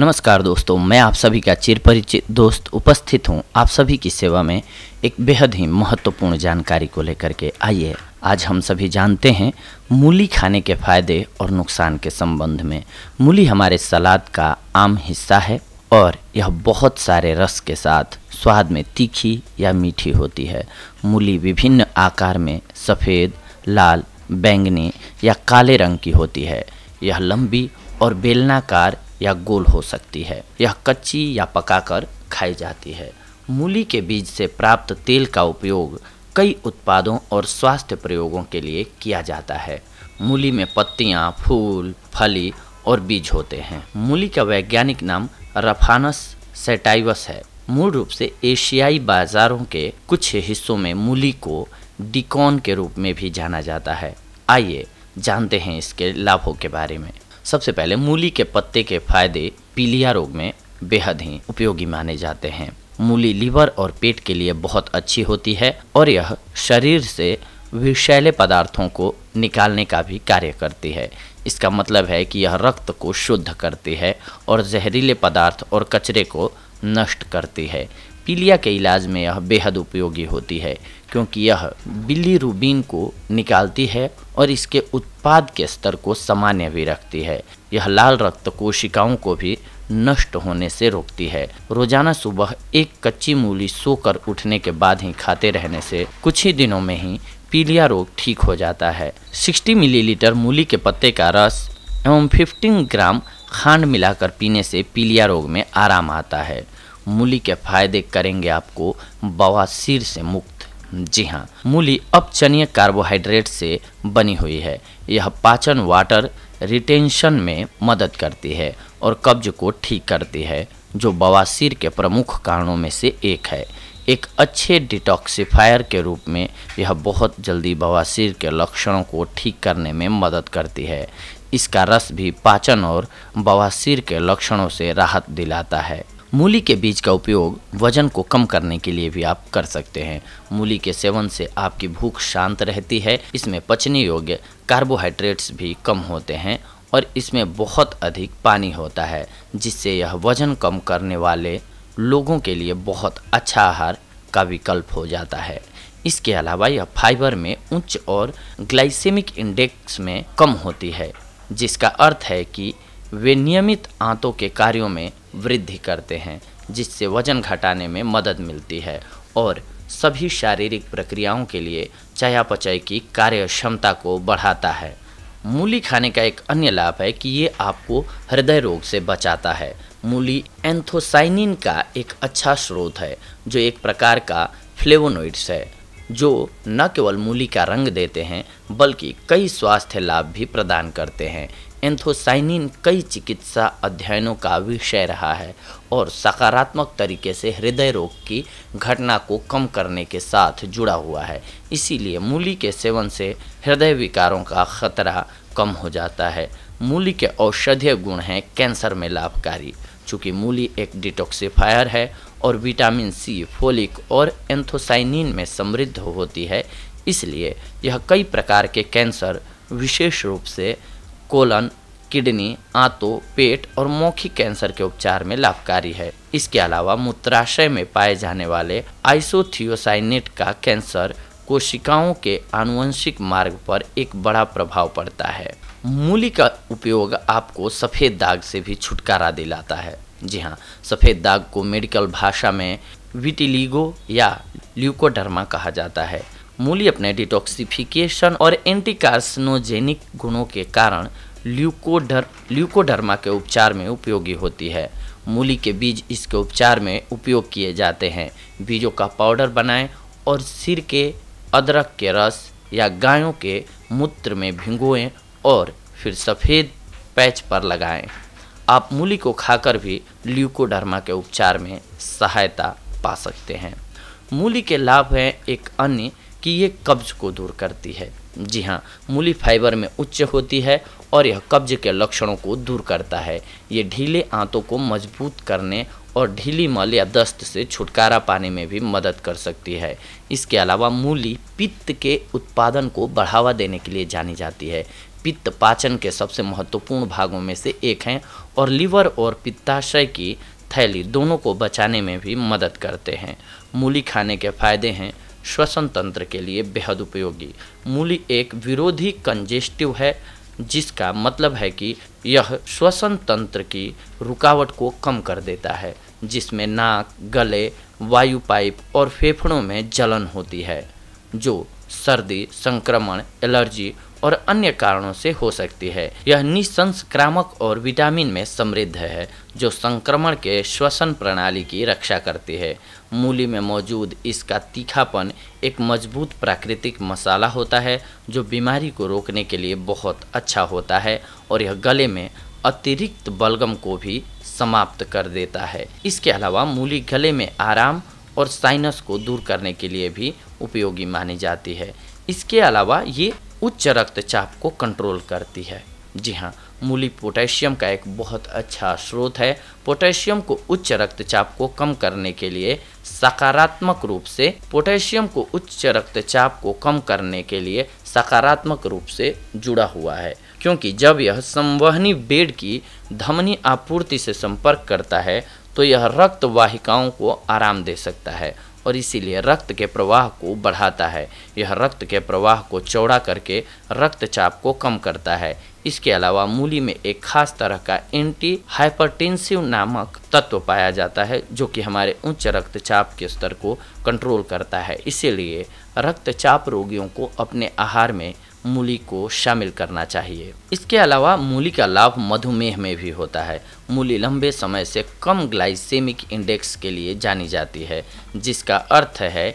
नमस्कार दोस्तों मैं आप सभी का चिरपरिचित दोस्त उपस्थित हूं आप सभी की सेवा में एक बेहद ही महत्वपूर्ण जानकारी को लेकर के आइए आज हम सभी जानते हैं मूली खाने के फायदे और नुकसान के संबंध में मूली हमारे सलाद का आम हिस्सा है और यह बहुत सारे रस के साथ स्वाद में तीखी या मीठी होती है मूली विभिन्न आकार में सफ़ेद लाल बैंगनी या काले रंग की होती है यह लंबी और बेलनाकार या गोल हो सकती है यह कच्ची या पकाकर खाई जाती है मूली के बीज से प्राप्त तेल का उपयोग कई उत्पादों और स्वास्थ्य प्रयोगों के लिए किया जाता है मूली में पत्तियाँ फूल फली और बीज होते हैं मूली का वैज्ञानिक नाम रफानस सेटाइवस है मूल रूप से एशियाई बाजारों के कुछ हिस्सों में मूली को डिकॉन के रूप में भी जाना जाता है आइए जानते हैं इसके लाभों के बारे में सबसे पहले मूली के पत्ते के फायदे पीलिया रोग में बेहद ही उपयोगी माने जाते हैं मूली लीवर और पेट के लिए बहुत अच्छी होती है और यह शरीर से विषैले पदार्थों को निकालने का भी कार्य करती है इसका मतलब है कि यह रक्त को शुद्ध करती है और जहरीले पदार्थ और कचरे को नष्ट करती है पीलिया के इलाज में यह बेहद उपयोगी होती है क्योंकि यह बिल्ली रूबीन को निकालती है और इसके उत्पाद के स्तर को सामान्य भी रखती है यह लाल रक्त कोशिकाओं को भी नष्ट होने से रोकती है रोजाना सुबह एक कच्ची मूली सोकर उठने के बाद ही खाते रहने से कुछ ही दिनों में ही पीलिया रोग ठीक हो जाता है 60 मिलीलीटर मूली के पत्ते का रस एवं 15 ग्राम खांड मिलाकर पीने से पीलिया रोग में आराम आता है मूली के फायदे करेंगे आपको बवासीर से मुक्त जी हाँ मूली अपचनीय कार्बोहाइड्रेट से बनी हुई है यह पाचन वाटर रिटेंशन में मदद करती है और कब्ज को ठीक करती है जो बवासीर के प्रमुख कारणों में से एक है एक अच्छे डिटॉक्सीफायर के रूप में यह बहुत जल्दी बवासीर के लक्षणों को ठीक करने में मदद करती है इसका रस भी पाचन और बवासीर के लक्षणों से राहत दिलाता है मूली के बीज का उपयोग वजन को कम करने के लिए भी आप कर सकते हैं मूली के सेवन से आपकी भूख शांत रहती है इसमें पचने योग्य कार्बोहाइड्रेट्स भी कम होते हैं और इसमें बहुत अधिक पानी होता है जिससे यह वजन कम करने वाले लोगों के लिए बहुत अच्छा आहार का विकल्प हो जाता है इसके अलावा यह फाइबर में उच्च और ग्लाइसेमिक इंडेक्स में कम होती है जिसका अर्थ है कि वे नियमित आंतों के कार्यों में वृद्धि करते हैं जिससे वजन घटाने में मदद मिलती है और सभी शारीरिक प्रक्रियाओं के लिए चयापचय की कार्य क्षमता को बढ़ाता है मूली खाने का एक अन्य लाभ है कि ये आपको हृदय रोग से बचाता है मूली एंथोसाइनिन का एक अच्छा स्रोत है जो एक प्रकार का फ्लेवोनोइड्स है जो न केवल मूली का रंग देते हैं बल्कि कई स्वास्थ्य लाभ भी प्रदान करते हैं एंथोसाइनिन कई चिकित्सा अध्ययनों का विषय रहा है और सकारात्मक तरीके से हृदय रोग की घटना को कम करने के साथ जुड़ा हुआ है इसीलिए मूली के सेवन से हृदय विकारों का खतरा कम हो जाता है मूली के औषधीय गुण हैं कैंसर में लाभकारी चूँकि मूली एक डिटॉक्सीफायर है और विटामिन सी फोलिक और एंथोसाइनिन में समृद्ध होती है इसलिए यह कई प्रकार के कैंसर विशेष रूप से कोलन किडनी आंतों पेट और मौखिक कैंसर के उपचार में लाभकारी है इसके अलावा मूत्राशय में पाए जाने वाले आइसोथियोसाइनेट का कैंसर कोशिकाओं के आनुवंशिक मार्ग पर एक बड़ा प्रभाव पड़ता है मूली का उपयोग आपको सफ़ेद दाग से भी छुटकारा दिलाता है जी हाँ सफ़ेद दाग को मेडिकल भाषा में विटिलीगो या ल्यूकोडर्मा कहा जाता है मूली अपने डिटॉक्सिफिकेशन और एंटी कार्सिनोजेनिक गुणों के कारण ल्यूकोडर ल्यूकोडर्मा के उपचार में उपयोगी होती है मूली के बीज इसके उपचार में उपयोग किए जाते हैं बीजों का पाउडर बनाएं और सिर के अदरक के रस या गायों के मूत्र में भिंगोएं और फिर सफ़ेद पैच पर लगाएं। आप मूली को खाकर भी ल्यूकोडर्मा के उपचार में सहायता पा सकते हैं मूली के लाभ हैं एक अन्य कि ये कब्ज को दूर करती है जी हाँ मूली फाइबर में उच्च होती है और यह कब्ज के लक्षणों को दूर करता है ये ढीले आंतों को मजबूत करने और ढीली मल या दस्त से छुटकारा पाने में भी मदद कर सकती है इसके अलावा मूली पित्त के उत्पादन को बढ़ावा देने के लिए जानी जाती है पित्त पाचन के सबसे महत्वपूर्ण भागों में से एक हैं और लीवर और पित्ताशय की थैली दोनों को बचाने में भी मदद करते हैं मूली खाने के फायदे हैं श्वसन तंत्र के लिए बेहद उपयोगी मूली एक विरोधी कंजेस्टिव है जिसका मतलब है कि यह श्वसन तंत्र की रुकावट को कम कर देता है जिसमें नाक गले वायु पाइप और फेफड़ों में जलन होती है जो सर्दी संक्रमण एलर्जी और अन्य कारणों से हो सकती है यह निसंस्क्रामक और विटामिन में समृद्ध है जो संक्रमण के श्वसन प्रणाली की रक्षा करती है मूली में मौजूद इसका तीखापन एक मजबूत प्राकृतिक मसाला होता है जो बीमारी को रोकने के लिए बहुत अच्छा होता है और यह गले में अतिरिक्त बलगम को भी समाप्त कर देता है इसके अलावा मूली गले में आराम और साइनस को दूर करने के लिए भी उपयोगी मानी जाती है इसके अलावा ये उच्च रक्तचाप को कंट्रोल करती है जी हाँ मूली पोटेशियम का एक बहुत अच्छा स्रोत है पोटेशियम को उच्च रक्तचाप को कम करने के लिए सकारात्मक रूप से पोटेशियम को उच्च रक्तचाप को कम करने के लिए सकारात्मक रूप से जुड़ा हुआ है क्योंकि जब यह संवहनी बेड की धमनी आपूर्ति से संपर्क करता है तो यह रक्त वाहिकाओं को आराम दे सकता है और इसीलिए रक्त के प्रवाह को बढ़ाता है यह रक्त के प्रवाह को चौड़ा करके रक्तचाप को कम करता है इसके अलावा मूली में एक खास तरह का एंटी हाइपरटेंसिव नामक तत्व पाया जाता है जो कि हमारे उच्च रक्तचाप के स्तर को कंट्रोल करता है इसीलिए रक्तचाप रोगियों को अपने आहार में मूली को शामिल करना चाहिए इसके अलावा मूली का लाभ मधुमेह में भी होता है मूली लंबे समय से कम ग्लाइसेमिक इंडेक्स के लिए जानी जाती है जिसका अर्थ है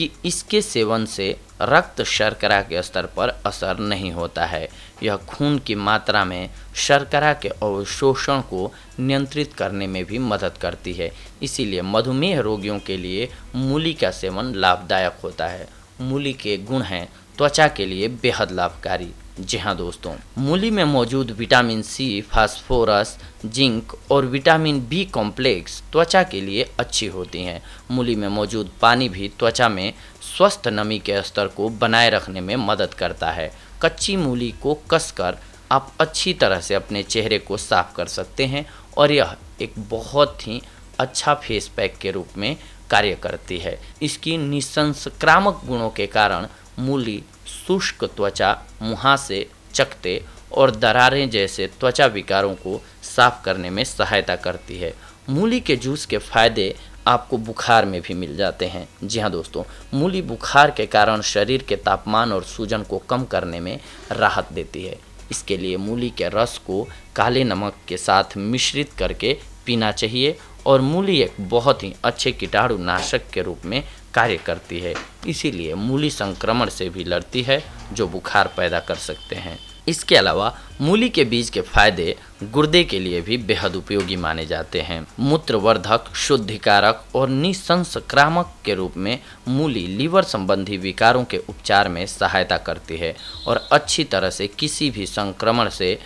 कि इसके सेवन से रक्त शर्करा के स्तर पर असर नहीं होता है यह खून की मात्रा में शर्करा के अवशोषण को नियंत्रित करने में भी मदद करती है इसीलिए मधुमेह रोगियों के लिए मूली का सेवन लाभदायक होता है मूली के गुण हैं त्वचा के लिए बेहद लाभकारी जी हाँ दोस्तों मूली में मौजूद विटामिन सी फास्फोरस जिंक और विटामिन बी कॉम्प्लेक्स त्वचा के लिए अच्छी होती हैं मूली में मौजूद पानी भी त्वचा में स्वस्थ नमी के स्तर को बनाए रखने में मदद करता है कच्ची मूली को कसकर आप अच्छी तरह से अपने चेहरे को साफ कर सकते हैं और यह एक बहुत ही अच्छा फेस पैक के रूप में कार्य करती है इसकी निसंस्क्रामक गुणों के कारण मूली शुष्क त्वचा मुहासे चकते और दरारें जैसे त्वचा विकारों को साफ करने में सहायता करती है मूली के जूस के फायदे आपको बुखार में भी मिल जाते हैं जी हाँ दोस्तों मूली बुखार के कारण शरीर के तापमान और सूजन को कम करने में राहत देती है इसके लिए मूली के रस को काले नमक के साथ मिश्रित करके पीना चाहिए और मूली एक बहुत ही अच्छे कीटाणुनाशक के रूप में कार्य करती है इसीलिए मूली संक्रमण से भी लड़ती है जो बुखार पैदा कर सकते हैं इसके अलावा मूली के बीज के फायदे गुर्दे के लिए भी बेहद उपयोगी माने जाते हैं मूत्रवर्धक शुद्धिकारक और निसंसक्रामक के रूप में मूली लीवर संबंधी विकारों के उपचार में सहायता करती है और अच्छी तरह से किसी भी संक्रमण से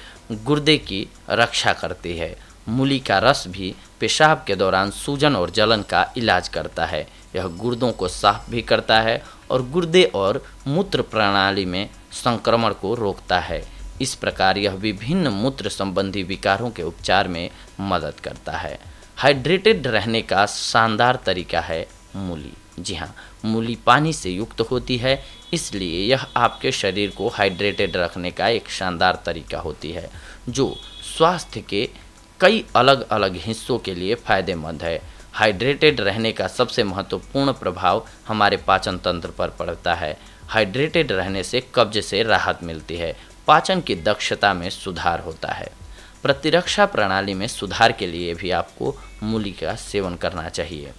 गुर्दे की रक्षा करती है मूली का रस भी पेशाब के दौरान सूजन और जलन का इलाज करता है यह गुर्दों को साफ भी करता है और गुर्दे और मूत्र प्रणाली में संक्रमण को रोकता है इस प्रकार यह विभिन्न मूत्र संबंधी विकारों के उपचार में मदद करता है हाइड्रेटेड रहने का शानदार तरीका है मूली जी हाँ मूली पानी से युक्त होती है इसलिए यह आपके शरीर को हाइड्रेटेड रखने का एक शानदार तरीका होती है जो स्वास्थ्य के कई अलग अलग हिस्सों के लिए फ़ायदेमंद है हाइड्रेटेड रहने का सबसे महत्वपूर्ण प्रभाव हमारे पाचन तंत्र पर पड़ता है हाइड्रेटेड रहने से कब्ज से राहत मिलती है पाचन की दक्षता में सुधार होता है प्रतिरक्षा प्रणाली में सुधार के लिए भी आपको मूली का सेवन करना चाहिए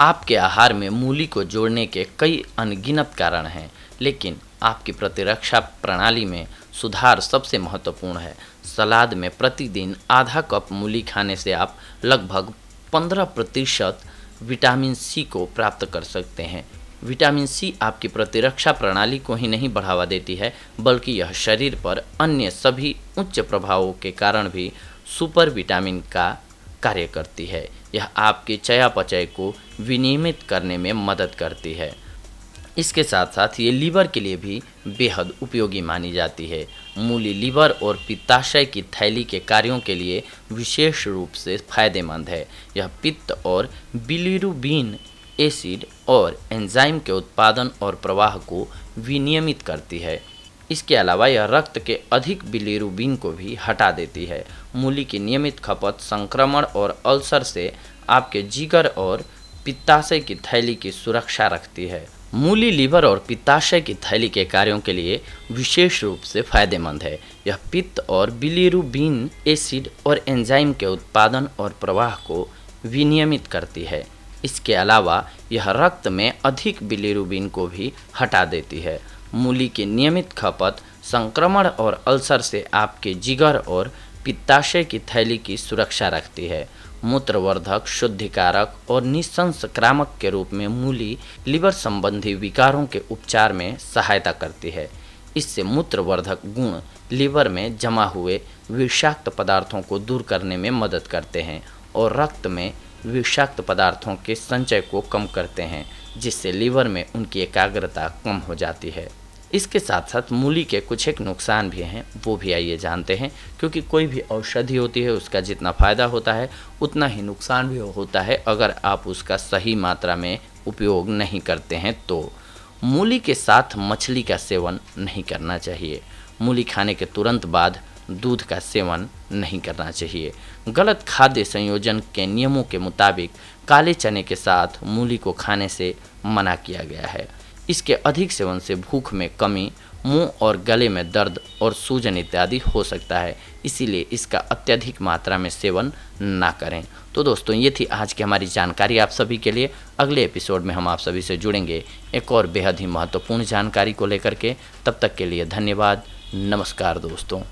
आपके आहार में मूली को जोड़ने के कई अनगिनत कारण हैं लेकिन आपकी प्रतिरक्षा प्रणाली में सुधार सबसे महत्वपूर्ण है सलाद में प्रतिदिन आधा कप मूली खाने से आप लगभग 15 प्रतिशत विटामिन सी को प्राप्त कर सकते हैं विटामिन सी आपकी प्रतिरक्षा प्रणाली को ही नहीं बढ़ावा देती है बल्कि यह शरीर पर अन्य सभी उच्च प्रभावों के कारण भी सुपर विटामिन का कार्य करती है यह आपके चयापचय को विनियमित करने में मदद करती है इसके साथ साथ ये लीवर के लिए भी बेहद उपयोगी मानी जाती है मूली लीवर और पित्ताशय की थैली के कार्यों के लिए विशेष रूप से फायदेमंद है यह पित्त और बिलिरुबिन एसिड और एंजाइम के उत्पादन और प्रवाह को विनियमित करती है इसके अलावा यह रक्त के अधिक बिलिरुबिन को भी हटा देती है मूली की नियमित खपत संक्रमण और अल्सर से आपके जिगर और पित्ताशय की थैली की सुरक्षा रखती है मूली लीवर और पित्ताशय की थैली के कार्यों के लिए विशेष रूप से फायदेमंद है यह पित्त और बिलीरुबीन एसिड और एंजाइम के उत्पादन और प्रवाह को विनियमित करती है इसके अलावा यह रक्त में अधिक बिलीरुबीन को भी हटा देती है मूली की नियमित खपत संक्रमण और अल्सर से आपके जिगर और पित्ताशय की थैली की सुरक्षा रखती है मूत्रवर्धक शुद्धिकारक और निसंसक्रामक के रूप में मूली लिवर संबंधी विकारों के उपचार में सहायता करती है इससे मूत्रवर्धक गुण लिवर में जमा हुए विषाक्त पदार्थों को दूर करने में मदद करते हैं और रक्त में विषाक्त पदार्थों के संचय को कम करते हैं जिससे लीवर में उनकी एकाग्रता कम हो जाती है इसके साथ साथ मूली के कुछ एक नुकसान भी हैं वो भी आइए जानते हैं क्योंकि कोई भी औषधि होती है उसका जितना फ़ायदा होता है उतना ही नुकसान भी होता है अगर आप उसका सही मात्रा में उपयोग नहीं करते हैं तो मूली के साथ मछली का सेवन नहीं करना चाहिए मूली खाने के तुरंत बाद दूध का सेवन नहीं करना चाहिए गलत खाद्य संयोजन के नियमों के मुताबिक काले चने के साथ मूली को खाने से मना किया गया है इसके अधिक सेवन से भूख में कमी मुंह और गले में दर्द और सूजन इत्यादि हो सकता है इसीलिए इसका अत्यधिक मात्रा में सेवन ना करें तो दोस्तों ये थी आज की हमारी जानकारी आप सभी के लिए अगले एपिसोड में हम आप सभी से जुड़ेंगे एक और बेहद ही महत्वपूर्ण जानकारी को लेकर के तब तक के लिए धन्यवाद नमस्कार दोस्तों